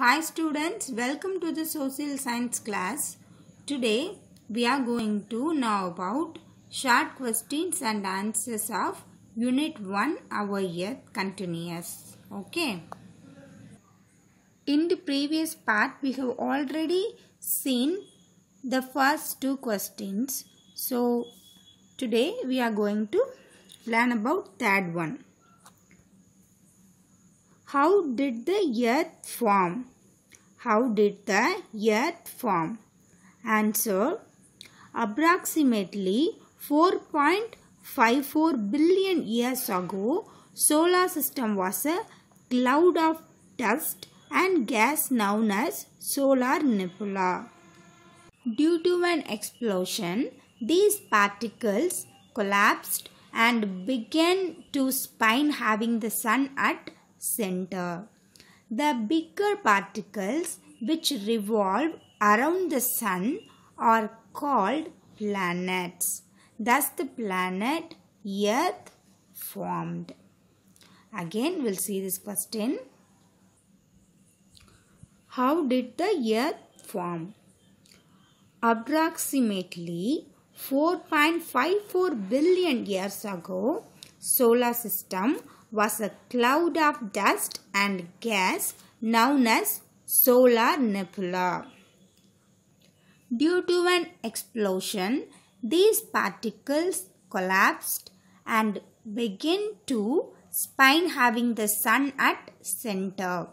Hi students, welcome to the social science class. Today we are going to know about short questions and answers of unit 1 our year continuous. Okay. In the previous part we have already seen the first two questions. So today we are going to learn about third one. How did the earth form? How did the earth form? Answer Approximately 4.54 billion years ago, solar system was a cloud of dust and gas known as solar nebula. Due to an explosion, these particles collapsed and began to spin having the sun at center. The bigger particles which revolve around the sun are called planets. Thus the planet Earth formed. Again we'll see this question. How did the earth form? Approximately 4.54 billion years ago, solar system was a cloud of dust and gas known as solar nebula. Due to an explosion, these particles collapsed and begin to spin having the sun at center.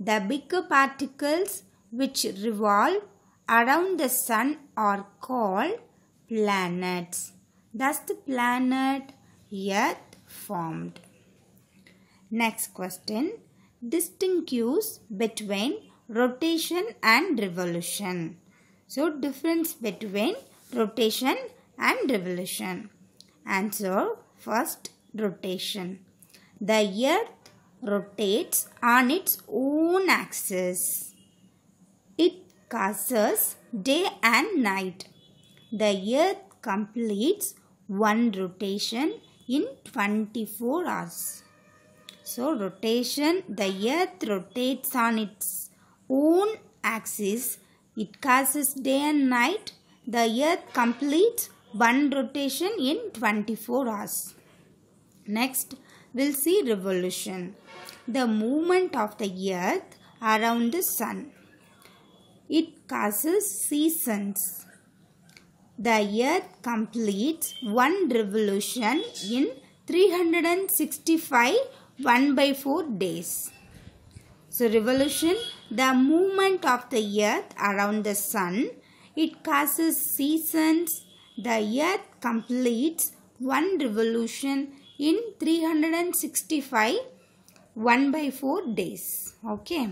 The bigger particles which revolve around the sun are called planets. Thus the planet Earth formed. Next question. Distinguish between rotation and revolution. So, difference between rotation and revolution. Answer. First, rotation. The earth rotates on its own axis. It causes day and night. The earth completes one rotation in 24 hours. So rotation, the earth rotates on its own axis. It causes day and night. The earth completes one rotation in 24 hours. Next, we'll see revolution. The movement of the earth around the sun. It causes seasons. The earth completes one revolution in 365 1 by 4 days. So revolution, the movement of the earth around the sun, it causes seasons. The earth completes one revolution in 365 1 by 4 days. Okay.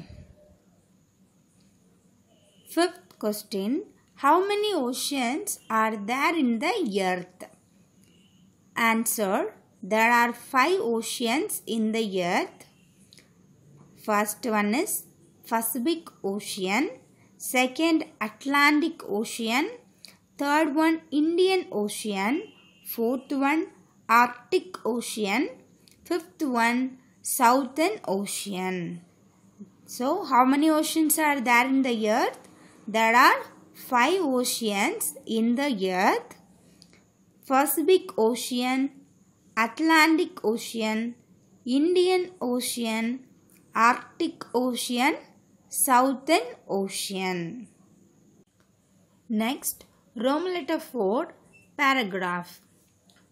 Fifth question. How many oceans are there in the earth? Answer there are five oceans in the earth. First one is Pacific Ocean, second Atlantic Ocean, third one Indian Ocean, fourth one Arctic Ocean, fifth one Southern Ocean. So, how many oceans are there in the earth? There are five oceans in the earth. Pacific ocean, Atlantic Ocean, Indian Ocean, Arctic Ocean, Southern Ocean. Next, Roman letter 4, paragraph.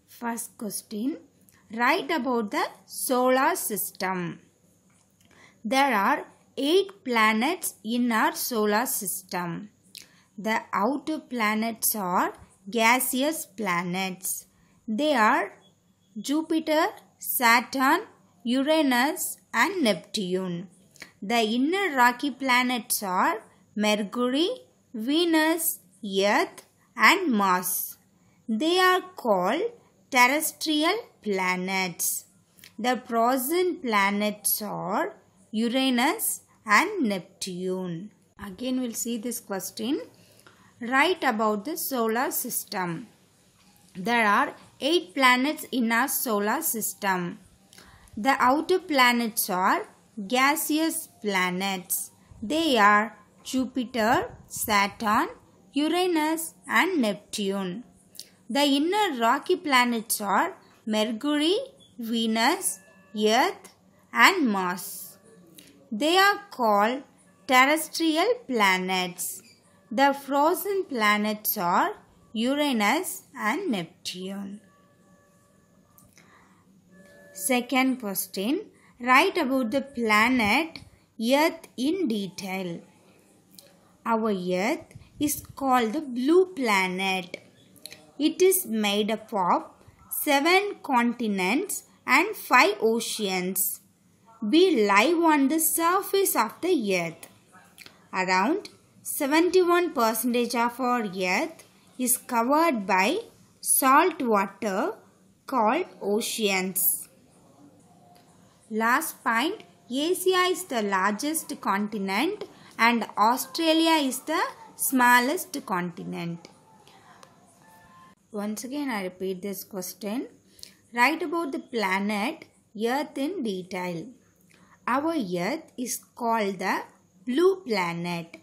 First question, write about the solar system. There are 8 planets in our solar system. The outer planets are gaseous planets. They are Jupiter, Saturn, Uranus and Neptune. The inner rocky planets are Mercury, Venus, Earth and Mars. They are called terrestrial planets. The present planets are Uranus and Neptune. Again we'll see this question. Write about the solar system. There are 8 planets in our solar system. The outer planets are gaseous planets. They are Jupiter, Saturn, Uranus and Neptune. The inner rocky planets are Mercury, Venus, Earth and Mars. They are called terrestrial planets. The frozen planets are Uranus and Neptune. Second question Write about the planet Earth in detail. Our Earth is called the blue planet. It is made up of seven continents and five oceans. We live on the surface of the earth. Around 71% of our earth is covered by salt water called oceans. Last point, Asia is the largest continent and Australia is the smallest continent. Once again I repeat this question. Write about the planet Earth in detail. Our Earth is called the blue planet.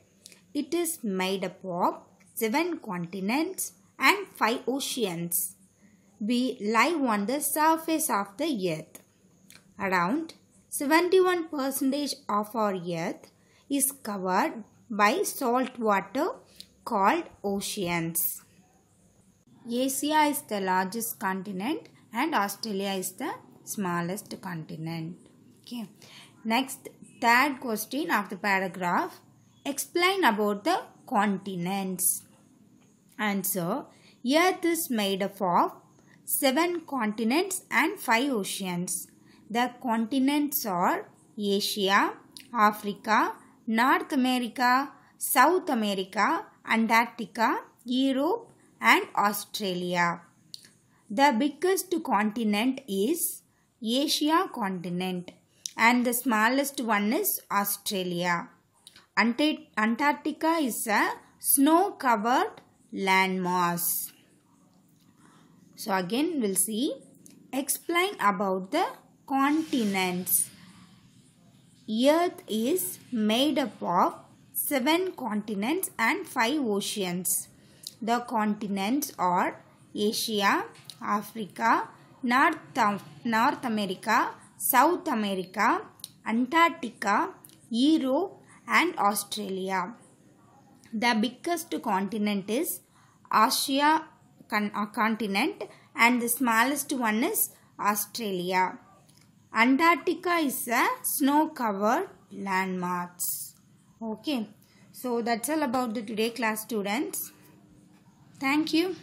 It is made up of 7 continents and 5 oceans. We live on the surface of the Earth. Around 71% of our earth is covered by salt water called oceans. Asia is the largest continent and Australia is the smallest continent. Okay. Next, third question of the paragraph. Explain about the continents. Answer. Earth is made up of 7 continents and 5 oceans. The continents are Asia, Africa, North America, South America, Antarctica, Europe and Australia. The biggest continent is Asia continent and the smallest one is Australia. Antarctica is a snow-covered landmass. So again we'll see explain about the continents. Earth is made up of 7 continents and 5 oceans. The continents are Asia, Africa, North, North America, South America, Antarctica, Europe and Australia. The biggest continent is Asia continent and the smallest one is Australia. Antarctica is a snow covered landmass. Okay. So that's all about the today class students. Thank you.